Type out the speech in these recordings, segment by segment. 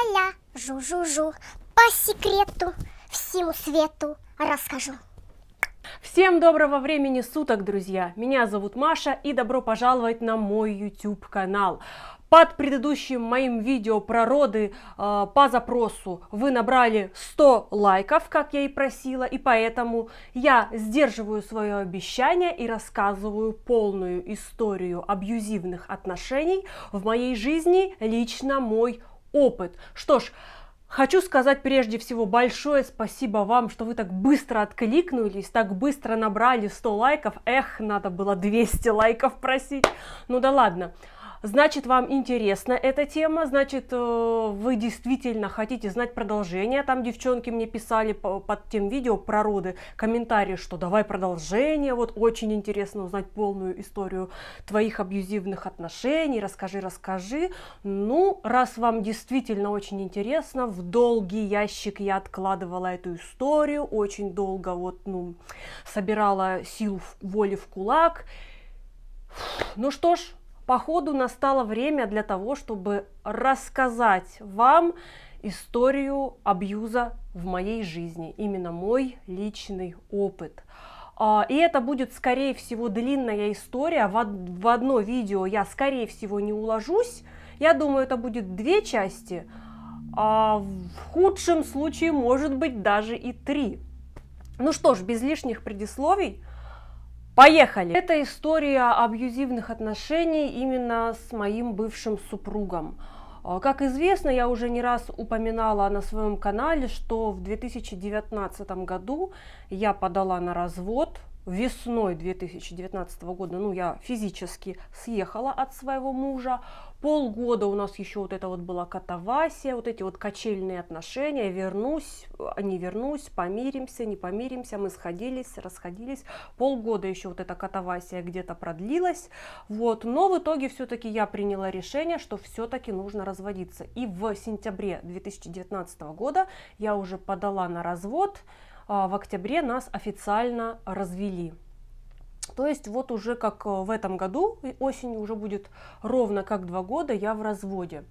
ля-ля, жу-жу-жу, по секрету всему свету расскажу. Всем доброго времени суток, друзья! Меня зовут Маша и добро пожаловать на мой YouTube канал. Под предыдущим моим видео про роды э, по запросу вы набрали 100 лайков, как я и просила, и поэтому я сдерживаю свое обещание и рассказываю полную историю абьюзивных отношений в моей жизни лично мой опыт. Что ж, Хочу сказать прежде всего большое спасибо вам, что вы так быстро откликнулись, так быстро набрали 100 лайков. Эх, надо было 200 лайков просить. Ну да ладно значит вам интересна эта тема, значит э, вы действительно хотите знать продолжение. Там девчонки мне писали под тем видео про роды комментарии, что давай продолжение, вот очень интересно узнать полную историю твоих абьюзивных отношений, расскажи, расскажи. Ну, раз вам действительно очень интересно, в долгий ящик я откладывала эту историю, очень долго вот, ну, собирала силу воли в кулак. Ну что ж, Походу настало время для того, чтобы рассказать вам историю абьюза в моей жизни, именно мой личный опыт. А, и это будет, скорее всего, длинная история. В одно видео я, скорее всего, не уложусь. Я думаю, это будет две части, а в худшем случае, может быть, даже и три. Ну что ж, без лишних предисловий, Поехали! Это история абьюзивных отношений именно с моим бывшим супругом. А, как известно, я уже не раз упоминала на своем канале, что в 2019 году я подала на развод весной 2019 года, ну, я физически съехала от своего мужа. Полгода у нас еще вот это вот была катавасия, вот эти вот качельные отношения, вернусь, а, не вернусь, помиримся, не помиримся, мы сходились, расходились. Полгода еще вот эта катавасия где-то продлилась, вот, но в итоге все-таки я приняла решение, что все-таки нужно разводиться. И в сентябре 2019 года я уже подала на развод, а, в октябре нас официально развели. То есть вот уже как э, в этом году, осенью уже будет ровно как два года я в разводе.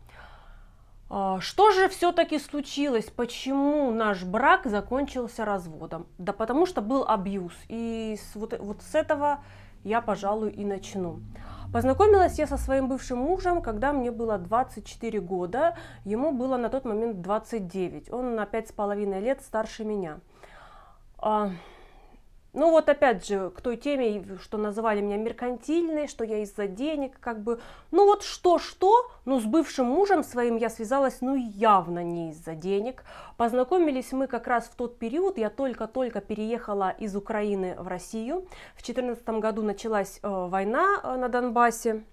А, что же все-таки случилось? Почему наш брак закончился разводом? Да потому что был абьюз. И с, вот, вот с этого я, пожалуй, и начну. Познакомилась я со своим бывшим мужем, когда мне было 24 года, ему было на тот момент 29. Он на пять с половиной лет старше меня. А, ну вот опять же к той теме, что называли меня меркантильной, что я из-за денег, как бы, ну вот что-что, но с бывшим мужем своим я связалась, ну явно не из-за денег. Познакомились мы как раз в тот период, я только-только переехала из Украины в Россию. В 2014 году началась э, война э, на Донбассе,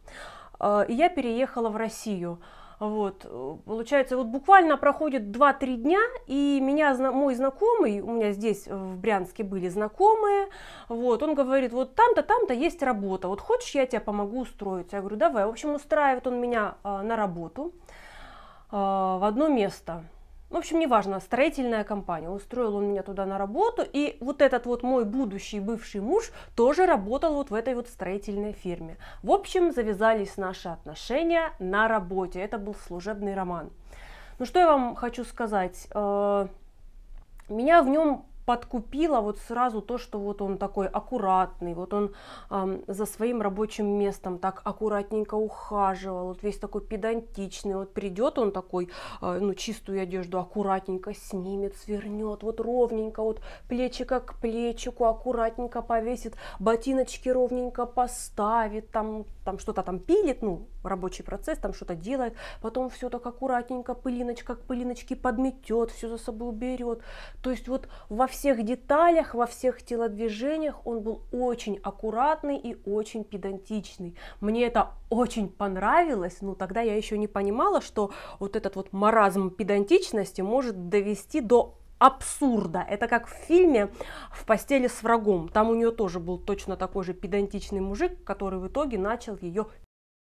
э, и я переехала в Россию. Вот, э, получается, вот буквально проходит 2-3 дня, и меня, мой знакомый, у меня здесь э, в Брянске были знакомые, вот, он говорит, вот там-то, там-то есть работа, вот хочешь, я тебя помогу устроиться? Я говорю, давай. В общем, устраивает он меня э, на работу в одно место в общем, неважно, строительная компания. Устроил он меня туда на работу, и вот этот вот мой будущий бывший муж тоже работал вот в этой вот строительной фирме. В общем, завязались наши отношения на работе. Это был служебный роман. Ну что я вам хочу сказать? Э, меня в нем подкупило вот сразу то, что вот он такой аккуратный, вот он эм, за своим рабочим местом так аккуратненько ухаживал, вот весь такой педантичный, вот придет он такой, э, ну, чистую одежду аккуратненько снимет, свернет, вот ровненько, вот плечико к плечику аккуратненько повесит, ботиночки ровненько поставит, там, там что-то там пилит, ну, рабочий процесс, там что-то делает, потом все так аккуратненько, пылиночка к пылиночке подметет, все за собой уберет, то есть вот во всем всех деталях, во всех телодвижениях он был очень аккуратный и очень педантичный. Мне это очень понравилось, но тогда я еще не понимала, что вот этот вот маразм педантичности может довести до абсурда. Это как в фильме «В постели с врагом». Там у нее тоже был точно такой же педантичный мужик, который в итоге начал ее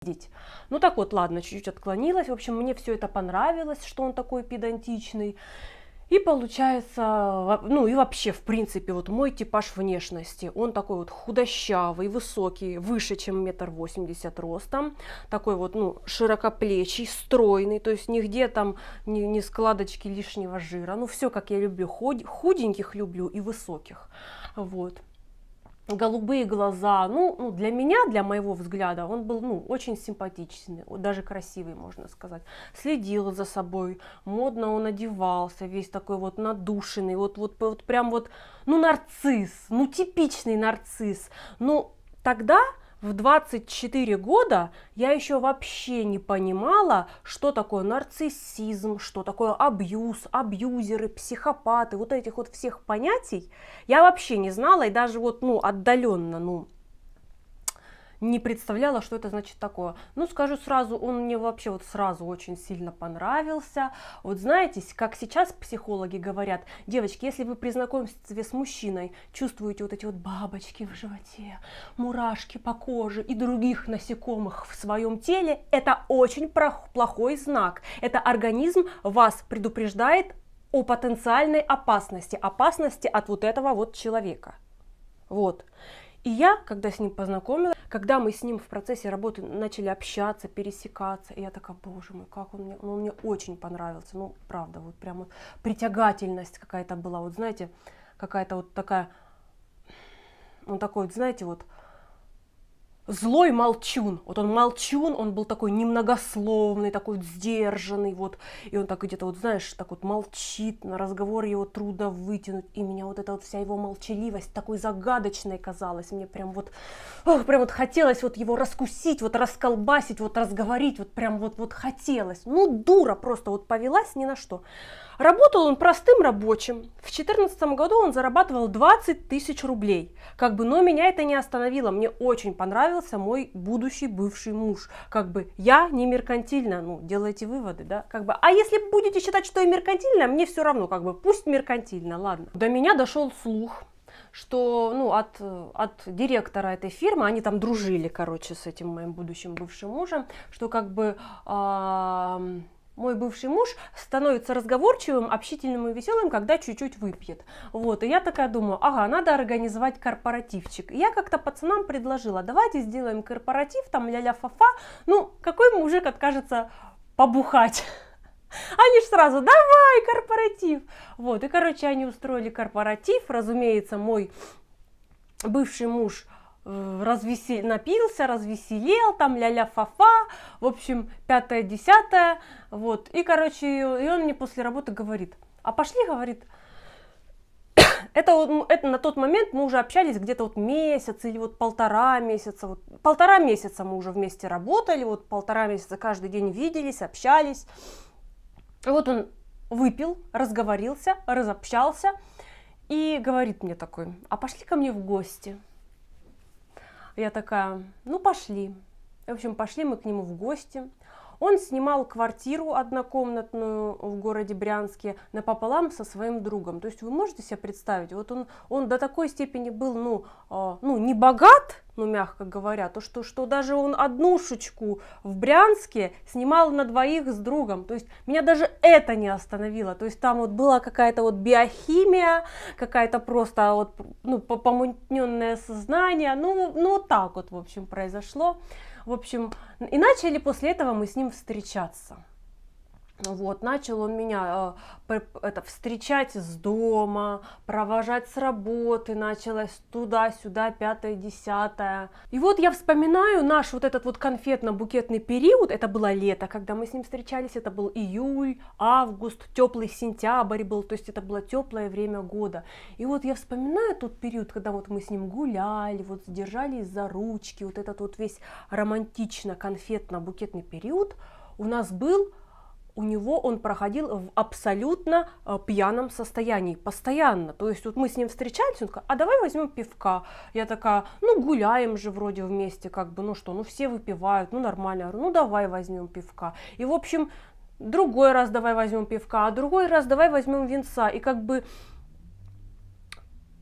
пиздить. Ну так вот, ладно, чуть-чуть отклонилась. В общем, мне все это понравилось, что он такой педантичный. И получается, ну и вообще, в принципе, вот мой типаж внешности, он такой вот худощавый, высокий, выше, чем метр восемьдесят ростом, такой вот, ну, широкоплечий, стройный, то есть нигде там ни, ни складочки лишнего жира, ну все, как я люблю, худеньких люблю и высоких, вот голубые глаза. Ну, ну, для меня, для моего взгляда, он был ну, очень симпатичный, даже красивый, можно сказать. Следил за собой, модно он одевался, весь такой вот надушенный, вот, вот, вот прям вот, ну, нарцисс, ну, типичный нарцисс. Ну, тогда в 24 года я еще вообще не понимала, что такое нарциссизм, что такое абьюз, абьюзеры, психопаты, вот этих вот всех понятий я вообще не знала и даже вот, ну, отдаленно, ну, не представляла, что это значит такое. Ну, скажу сразу, он мне вообще вот сразу очень сильно понравился. Вот знаете, как сейчас психологи говорят, девочки, если вы при знакомстве с мужчиной чувствуете вот эти вот бабочки в животе, мурашки по коже и других насекомых в своем теле, это очень плохой знак. Это организм вас предупреждает о потенциальной опасности, опасности от вот этого вот человека. Вот. И я, когда с ним познакомилась, когда мы с ним в процессе работы начали общаться, пересекаться, я такая, боже мой, как он мне, ну, он мне очень понравился, ну, правда, вот прям вот притягательность какая-то была, вот знаете, какая-то вот такая, он ну, такой, вот, знаете, вот злой молчун. Вот он молчун, он был такой немногословный, такой вот сдержанный, вот. И он так где-то, вот знаешь, так вот молчит, на разговор его трудно вытянуть. И меня вот эта вот вся его молчаливость такой загадочной казалась. Мне прям вот, ох, прям вот хотелось вот его раскусить, вот расколбасить, вот разговорить, вот прям вот, вот хотелось. Ну, дура просто вот повелась ни на что. Работал он простым рабочим. В 2014 году он зарабатывал 20 тысяч рублей. Как бы, но меня это не остановило. Мне очень понравился мой будущий бывший муж. Как бы, я не меркантильна, ну, делайте выводы, да? Как бы, а если будете считать, что я меркантильна, мне все равно, как бы, пусть меркантильно, ладно. До меня дошел слух, что ну, от, от директора этой фирмы, они там дружили, короче, с этим моим будущим бывшим мужем, что как бы... Э, -э мой бывший муж становится разговорчивым, общительным и веселым, когда чуть-чуть выпьет. Вот, и я такая думаю, ага, надо организовать корпоративчик. И я как-то пацанам предложила, давайте сделаем корпоратив, там ля-ля фа-фа, ну, какой мужик откажется побухать? Они же сразу, давай, корпоратив. Вот, и, короче, они устроили корпоратив, разумеется, мой бывший муж Э, развесел, напился, развеселел, там ля-ля фа-фа, в общем, пятое, десятое, вот, и, короче, и он мне после работы говорит, а пошли, говорит, это, это на тот момент мы уже общались где-то вот месяц или вот полтора месяца, вот, полтора месяца мы уже вместе работали, вот полтора месяца каждый день виделись, общались, вот он выпил, разговорился, разобщался, и говорит мне такой, а пошли ко мне в гости, я такая, ну пошли. В общем, пошли мы к нему в гости. Он снимал квартиру однокомнатную в городе Брянске напополам со своим другом. То есть вы можете себе представить, вот он, он до такой степени был, ну, э, ну, не богат, ну, мягко говоря, то, что, что даже он однушечку в Брянске снимал на двоих с другом, то есть меня даже это не остановило, то есть там вот была какая-то вот биохимия, какая-то просто вот, ну, помутненное сознание, ну, ну, так вот, в общем, произошло. В общем, и начали после этого мы с ним встречаться. Вот, начал он меня э, это, встречать с дома, провожать с работы, началось туда-сюда, пятое, десятое. И вот я вспоминаю наш вот этот вот конфетно-букетный период, это было лето, когда мы с ним встречались, это был июль, август, теплый сентябрь был, то есть это было теплое время года. И вот я вспоминаю тот период, когда вот мы с ним гуляли, вот держались за ручки, вот этот вот весь романтично-конфетно-букетный период у нас был у него он проходил в абсолютно э, пьяном состоянии, постоянно. То есть вот мы с ним встречались, он такой, а давай возьмем пивка. Я такая, ну гуляем же вроде вместе, как бы, ну что, ну все выпивают, ну нормально. ну давай возьмем пивка. И в общем, другой раз давай возьмем пивка, а другой раз давай возьмем винца. И как бы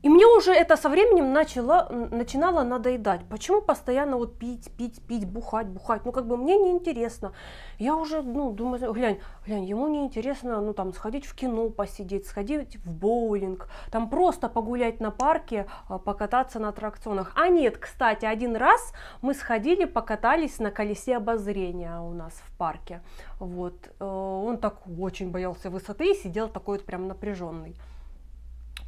и мне уже это со временем начало, начинало надоедать. Почему постоянно вот пить, пить, пить, бухать, бухать? Ну, как бы мне неинтересно. Я уже, ну, думаю, глянь, глянь, ему неинтересно, ну, там, сходить в кино посидеть, сходить в боулинг, там, просто погулять на парке, а, покататься на аттракционах. А нет, кстати, один раз мы сходили, покатались на колесе обозрения у нас в парке. Вот, э, он так очень боялся высоты и сидел такой вот прям напряженный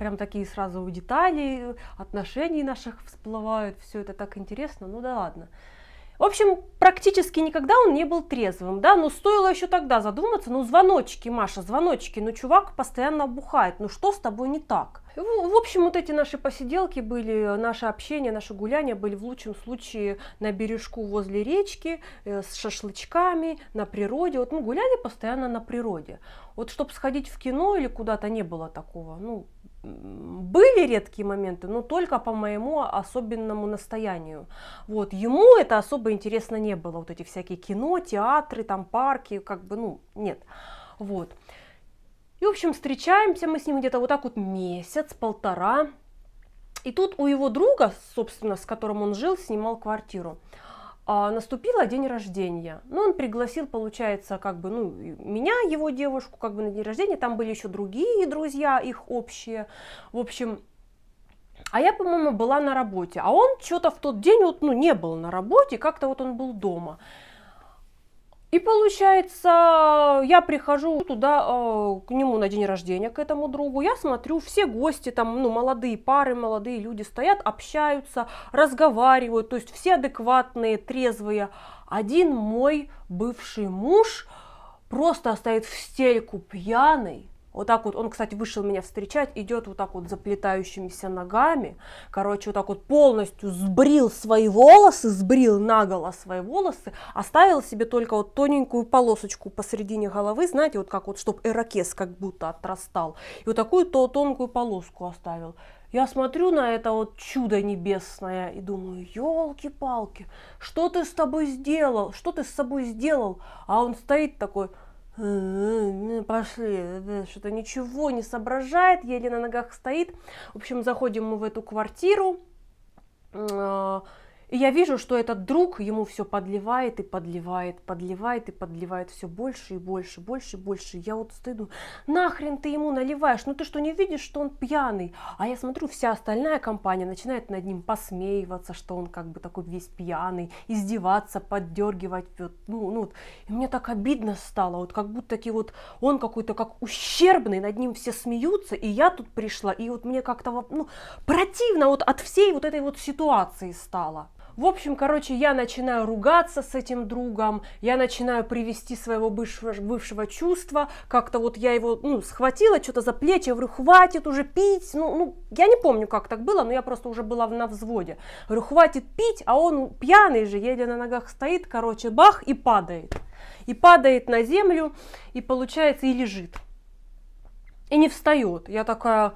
прям такие сразу у деталей отношений наших всплывают, все это так интересно, ну да ладно. В общем, практически никогда он не был трезвым, да, но ну стоило еще тогда задуматься, ну звоночки, Маша, звоночки, ну чувак постоянно бухает, ну что с тобой не так? В общем, вот эти наши посиделки были, наше общение, наши гуляния были в лучшем случае на бережку возле речки, э, с шашлычками, на природе. Вот мы гуляли постоянно на природе. Вот чтобы сходить в кино или куда-то не было такого, ну, были редкие моменты, но только по моему особенному настоянию. Вот, ему это особо интересно не было, вот эти всякие кино, театры, там парки, как бы, ну, нет. Вот. И, в общем, встречаемся мы с ним где-то вот так вот месяц, полтора. И тут у его друга, собственно, с которым он жил, снимал квартиру а, наступила день рождения. Ну, он пригласил, получается, как бы, ну, меня, его девушку, как бы на день рождения. Там были еще другие друзья, их общие. В общем, а я, по-моему, была на работе. А он что-то в тот день, вот, ну, не был на работе, как-то вот он был дома. И получается, я прихожу туда, э, к нему на день рождения, к этому другу, я смотрю, все гости там, ну, молодые пары, молодые люди стоят, общаются, разговаривают, то есть все адекватные, трезвые. Один мой бывший муж просто стоит в стельку пьяный, вот так вот, он, кстати, вышел меня встречать, идет вот так вот заплетающимися ногами, короче, вот так вот полностью сбрил свои волосы, сбрил наголо свои волосы, оставил себе только вот тоненькую полосочку посередине головы, знаете, вот как вот, чтобы эрокез как будто отрастал, и вот такую то тонкую полоску оставил. Я смотрю на это вот чудо небесное и думаю, елки-палки, что ты с тобой сделал, что ты с собой сделал? А он стоит такой, пошли, э, э, что-то ничего не соображает, еле на ногах стоит. В общем, заходим мы в эту квартиру, а, и я вижу, что этот друг ему все подливает и подливает, подливает и подливает все больше и больше, больше и больше. Я вот стыду, нахрен ты ему наливаешь, ну ты что не видишь, что он пьяный? А я смотрю, вся остальная компания начинает над ним посмеиваться, что он как бы такой весь пьяный, издеваться, поддергивать. Вот, ну, ну вот. И мне так обидно стало, вот как будто таки вот он какой-то как ущербный, над ним все смеются, и я тут пришла, и вот мне как-то ну, противно вот от всей вот этой вот ситуации стало. В общем, короче, я начинаю ругаться с этим другом, я начинаю привести своего бывшего, бывшего чувства, как-то вот я его, ну, схватила что-то за плечи, я говорю, хватит уже пить, ну, ну, я не помню, как так было, но я просто уже была на взводе. Говорю, хватит пить, а он пьяный же, еле на ногах стоит, короче, бах, и падает. И падает на землю, и получается, и лежит. И не встает. Я такая,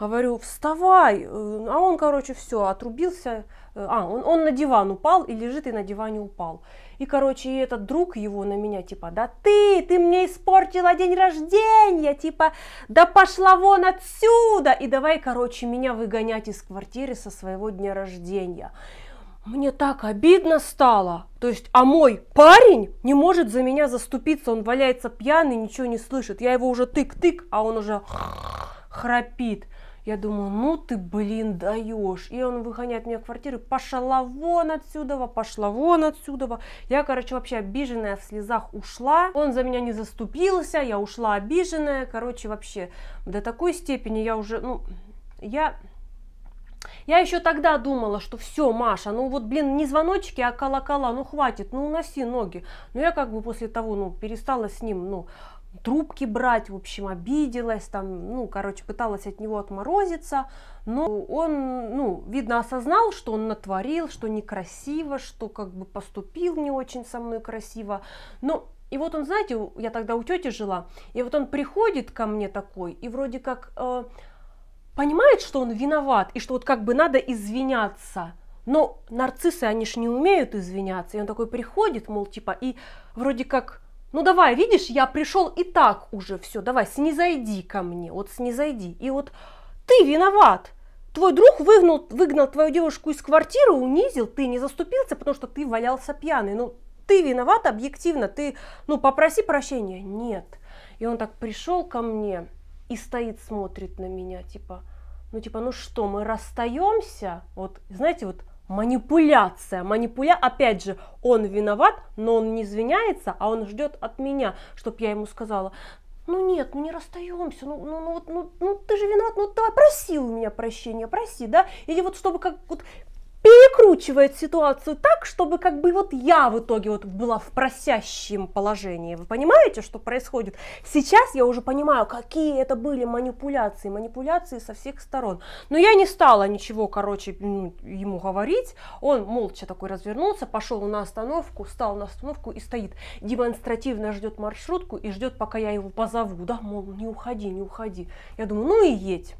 Говорю, вставай. Э, а он, короче, все, отрубился. Э, а, он, он на диван упал и лежит и на диване упал. И, короче, и этот друг его на меня, типа, да ты, ты мне испортила день рождения, типа, да пошла вон отсюда. И давай, короче, меня выгонять из квартиры со своего дня рождения. Мне так обидно стало. То есть, а мой парень не может за меня заступиться, он валяется пьяный, ничего не слышит. Я его уже тык-тык, а он уже храпит. Я думаю, ну ты, блин, даешь. И он выгоняет меня в квартиру, пошла вон отсюда, пошла вон отсюда. Я, короче, вообще обиженная в слезах ушла. Он за меня не заступился, я ушла обиженная. Короче, вообще до такой степени я уже, ну, я... Я еще тогда думала, что все, Маша, ну вот, блин, не звоночки, а колокола, ну хватит, ну уноси ноги. Но я как бы после того, ну, перестала с ним, ну, трубки брать, в общем, обиделась, там, ну, короче, пыталась от него отморозиться, но он, ну, видно, осознал, что он натворил, что некрасиво, что как бы поступил не очень со мной красиво, но и вот он, знаете, я тогда у тети жила, и вот он приходит ко мне такой, и вроде как э, понимает, что он виноват, и что вот как бы надо извиняться, но нарциссы, они ж не умеют извиняться, и он такой приходит, мол, типа, и вроде как ну давай, видишь, я пришел и так уже, все, давай, снизойди ко мне, вот снизойди. И вот ты виноват, твой друг выгнал, выгнал твою девушку из квартиры, унизил, ты не заступился, потому что ты валялся пьяный, ну ты виноват объективно, ты, ну попроси прощения, нет. И он так пришел ко мне и стоит, смотрит на меня, типа, ну типа, ну что, мы расстаемся? Вот, знаете, вот манипуляция. Манипуля, опять же, он виноват, но он не извиняется, а он ждет от меня, чтобы я ему сказала, ну нет, ну не расстаемся, ну, ну, ну, ну, ну ты же виноват, ну давай проси у меня прощения, проси, да, или вот чтобы как вот перекручивает ситуацию так, чтобы как бы вот я в итоге вот была в просящем положении. Вы понимаете, что происходит? Сейчас я уже понимаю, какие это были манипуляции, манипуляции со всех сторон. Но я не стала ничего, короче, ну, ему говорить. Он молча такой развернулся, пошел на остановку, стал на остановку и стоит. Демонстративно ждет маршрутку и ждет, пока я его позову. Да, мол, не уходи, не уходи. Я думаю, ну и едь.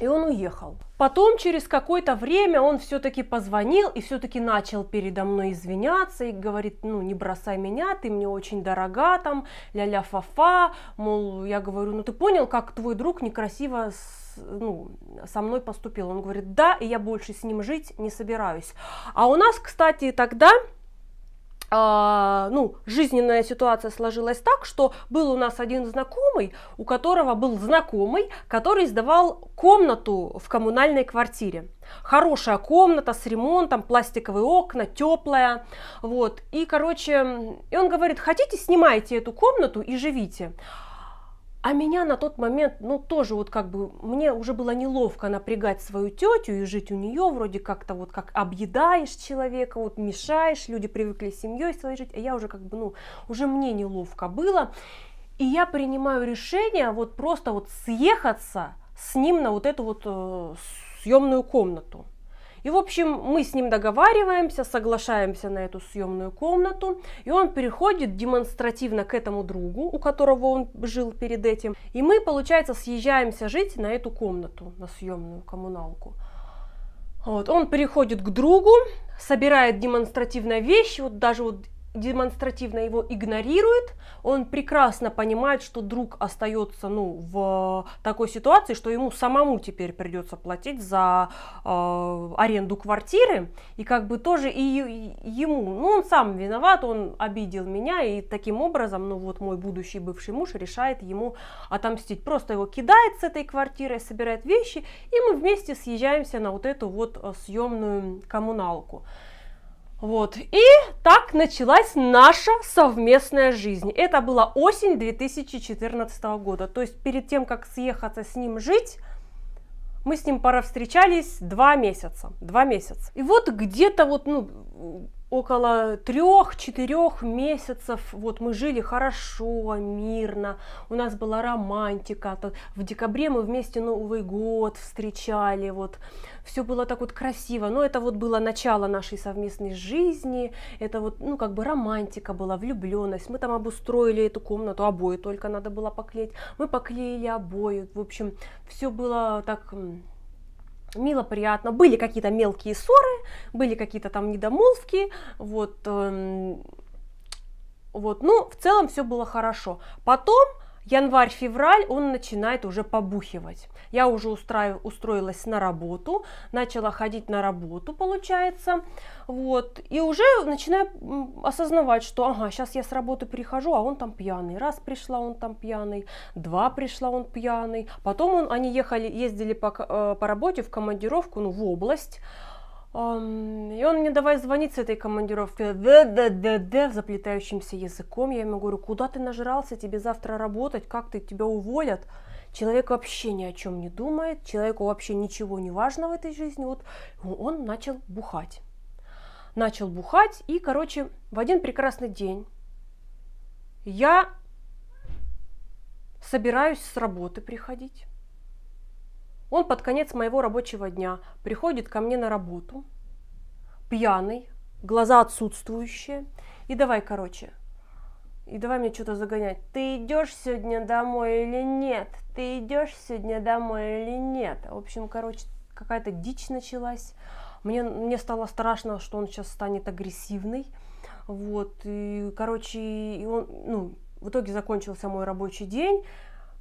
И он уехал. Потом через какое-то время он все-таки позвонил и все-таки начал передо мной извиняться и говорит, ну не бросай меня, ты мне очень дорога там, ля-ля фа-фа, мол, я говорю, ну ты понял, как твой друг некрасиво с, ну, со мной поступил. Он говорит, да, и я больше с ним жить не собираюсь. А у нас, кстати, тогда э, ну, жизненная ситуация сложилась так, что был у нас один знакомый, у которого был знакомый, который сдавал комнату в коммунальной квартире. Хорошая комната с ремонтом, пластиковые окна, теплая. Вот. И, короче, и он говорит, хотите, снимайте эту комнату и живите. А меня на тот момент, ну, тоже вот как бы, мне уже было неловко напрягать свою тетю и жить у нее, вроде как-то вот как объедаешь человека, вот мешаешь, люди привыкли с семьей своей жить, а я уже как бы, ну, уже мне неловко было. И я принимаю решение вот просто вот съехаться с ним на вот эту вот э, съемную комнату. И, в общем, мы с ним договариваемся, соглашаемся на эту съемную комнату, и он переходит демонстративно к этому другу, у которого он жил перед этим, и мы, получается, съезжаемся жить на эту комнату, на съемную коммуналку. Вот, он переходит к другу, собирает демонстративно вещи, вот даже вот демонстративно его игнорирует, он прекрасно понимает, что друг остается ну, в такой ситуации, что ему самому теперь придется платить за э, аренду квартиры, и как бы тоже и, и ему, ну он сам виноват, он обидел меня, и таким образом, ну вот мой будущий бывший муж решает ему отомстить, просто его кидает с этой квартиры, собирает вещи, и мы вместе съезжаемся на вот эту вот э, съемную коммуналку. Вот. И так началась наша совместная жизнь. Это была осень 2014 года. То есть перед тем, как съехаться с ним жить, мы с ним пора встречались два месяца. Два месяца. И вот где-то вот, ну, около трех-четырех месяцев вот мы жили хорошо, мирно, у нас была романтика, а в декабре мы вместе Новый год встречали, вот все было так вот красиво, но это вот было начало нашей совместной жизни, это вот, ну, как бы романтика была, влюбленность, мы там обустроили эту комнату, обои только надо было поклеить, мы поклеили обои, в общем, все было так мило, приятно. Были какие-то мелкие ссоры, были какие-то там недомолвки, вот, эм, вот, ну, в целом все было хорошо. Потом январь-февраль он начинает уже побухивать. Я уже устраив, устроилась на работу, начала ходить на работу, получается, вот, и уже начинаю осознавать, что, ага, сейчас я с работы прихожу, а он там пьяный. Раз пришла, он там пьяный, два пришла, он пьяный. Потом он, они ехали, ездили по, э, по работе в командировку, ну, в область, и он мне давай звонить с этой командировки. Да, да, да, да, заплетающимся языком. Я ему говорю, куда ты нажрался, тебе завтра работать, как ты, тебя уволят. Человек вообще ни о чем не думает, человеку вообще ничего не важно в этой жизни. Вот он начал бухать. Начал бухать, и, короче, в один прекрасный день я собираюсь с работы приходить. Он под конец моего рабочего дня приходит ко мне на работу, пьяный, глаза отсутствующие, и давай, короче, и давай мне что-то загонять. Ты идешь сегодня домой или нет? Ты идешь сегодня домой или нет? В общем, короче, какая-то дичь началась. Мне, мне стало страшно, что он сейчас станет агрессивный. Вот, и, короче, и он, ну, в итоге закончился мой рабочий день.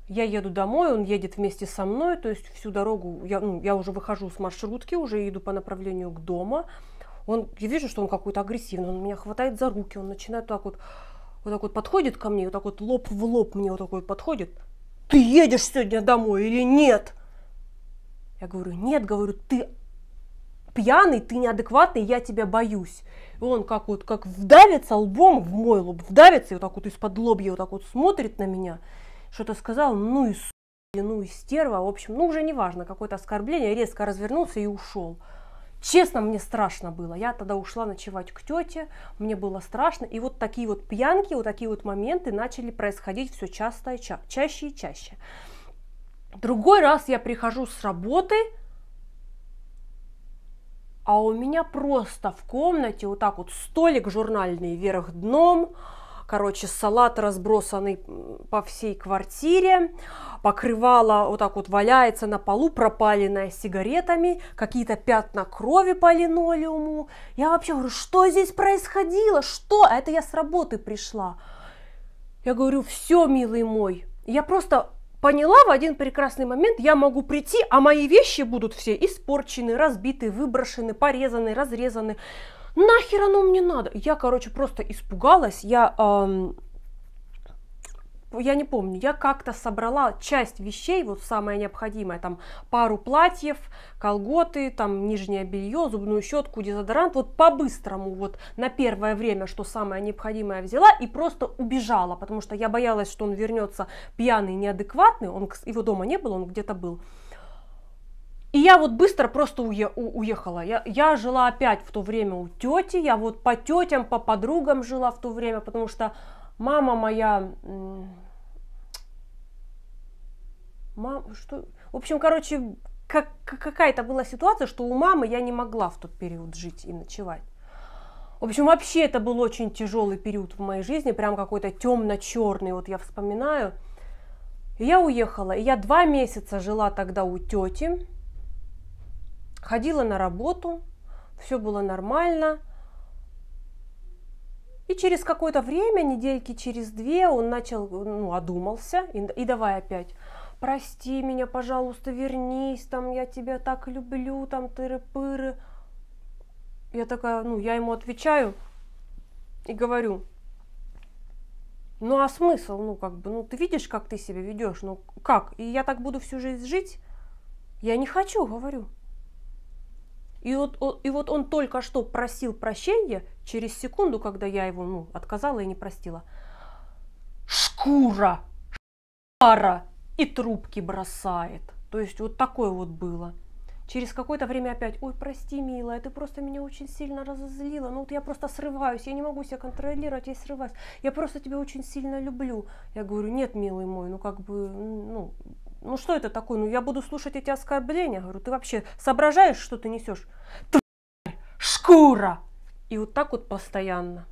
Я еду домой, он едет вместе со мной, то есть всю дорогу я, ну, я уже выхожу с маршрутки, уже иду по направлению к дому. Он, я вижу, что он какой-то агрессивный, он меня хватает за руки, он начинает так вот, вот так вот подходит ко мне, вот так вот лоб в лоб мне вот такой вот подходит. Ты едешь сегодня домой или нет? Я говорю, нет, говорю, ты пьяный, ты неадекватный, я тебя боюсь. И он как вот, как вдавится лбом в мой лоб, вдавится и вот так вот из-под лобья вот так вот смотрит на меня что-то сказал, ну и су, ну и стерва, в общем, ну уже неважно, какое-то оскорбление, резко развернулся и ушел. Честно, мне страшно было. Я тогда ушла ночевать к тете, мне было страшно. И вот такие вот пьянки, вот такие вот моменты начали происходить все часто и ча- чаще и чаще. Другой раз я прихожу с работы, а у меня просто в комнате вот так вот столик журнальный вверх дном, короче, салат разбросанный по всей квартире, покрывало вот так вот валяется на полу, пропаленное сигаретами, какие-то пятна крови по линолеуму. Я вообще говорю, что здесь происходило, что? это я с работы пришла. Я говорю, все, милый мой, я просто поняла в один прекрасный момент, я могу прийти, а мои вещи будут все испорчены, разбиты, выброшены, порезаны, разрезаны нахер оно мне надо? Я, короче, просто испугалась, я... Эм, я не помню, я как-то собрала часть вещей, вот самое необходимое, там пару платьев, колготы, там нижнее белье, зубную щетку, дезодорант, вот по-быстрому, вот на первое время, что самое необходимое взяла и просто убежала, потому что я боялась, что он вернется пьяный, неадекватный, он, его дома не было, он где-то был. И я вот быстро просто уе- уехала. Я, я жила опять в то время у тети, я вот по тетям, по подругам жила в то время, потому что мама моя... Мам, что... В общем, короче, как, какая-то была ситуация, что у мамы я не могла в тот период жить и ночевать. В общем, вообще это был очень тяжелый период в моей жизни, прям какой-то темно-черный, вот я вспоминаю. И я уехала, и я два месяца жила тогда у тети, ходила на работу, все было нормально. И через какое-то время, недельки через две, он начал, ну, одумался и, и давай опять. Прости меня, пожалуйста, вернись, там, я тебя так люблю, там, тыры-пыры. Я такая, ну, я ему отвечаю и говорю, ну, а смысл, ну, как бы, ну, ты видишь, как ты себя ведешь, ну, как? И я так буду всю жизнь жить? Я не хочу, говорю. И вот, и вот он только что просил прощения, через секунду, когда я его ну, отказала и не простила. Шкура, шара и трубки бросает. То есть вот такое вот было. Через какое-то время опять, ой, прости, милая, ты просто меня очень сильно разозлила. Ну вот я просто срываюсь, я не могу себя контролировать, я срываюсь. Я просто тебя очень сильно люблю. Я говорю, нет, милый мой, ну как бы, ну, ну что это такое, ну я буду слушать эти оскорбления. Говорю, ты вообще соображаешь, что ты несешь? Тварь, шкура! И вот так вот постоянно.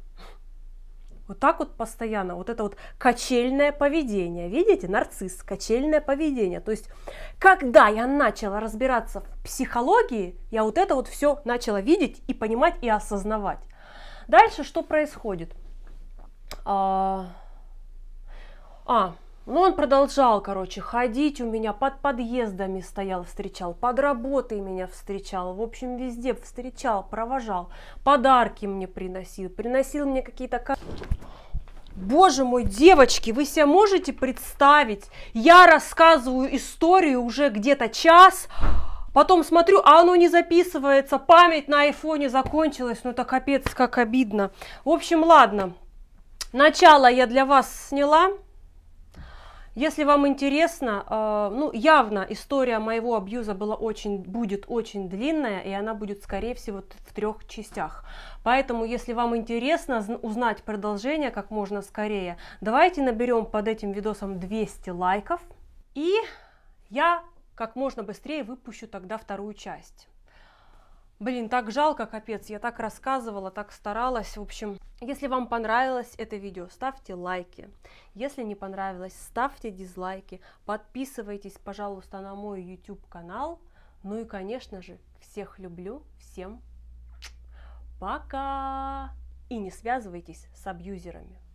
Вот так вот постоянно, вот это вот качельное поведение, видите, нарцисс, качельное поведение. То есть, когда я начала разбираться в психологии, я вот это вот все начала видеть и понимать и осознавать. Дальше что происходит? А, а но ну, он продолжал, короче, ходить у меня под подъездами стоял, встречал, под работой меня встречал, в общем, везде встречал, провожал, подарки мне приносил, приносил мне какие-то... Боже мой, девочки, вы себе можете представить? Я рассказываю историю уже где-то час, потом смотрю, а оно не записывается, память на айфоне закончилась, ну это капец, как обидно. В общем, ладно, начало я для вас сняла. Если вам интересно, э, ну явно история моего абьюза была очень, будет очень длинная, и она будет, скорее всего, в трех частях. Поэтому, если вам интересно узнать продолжение как можно скорее, давайте наберем под этим видосом 200 лайков, и я как можно быстрее выпущу тогда вторую часть. Блин, так жалко, капец, я так рассказывала, так старалась. В общем, если вам понравилось это видео, ставьте лайки. Если не понравилось, ставьте дизлайки. Подписывайтесь, пожалуйста, на мой YouTube-канал. Ну и, конечно же, всех люблю, всем пока! И не связывайтесь с абьюзерами.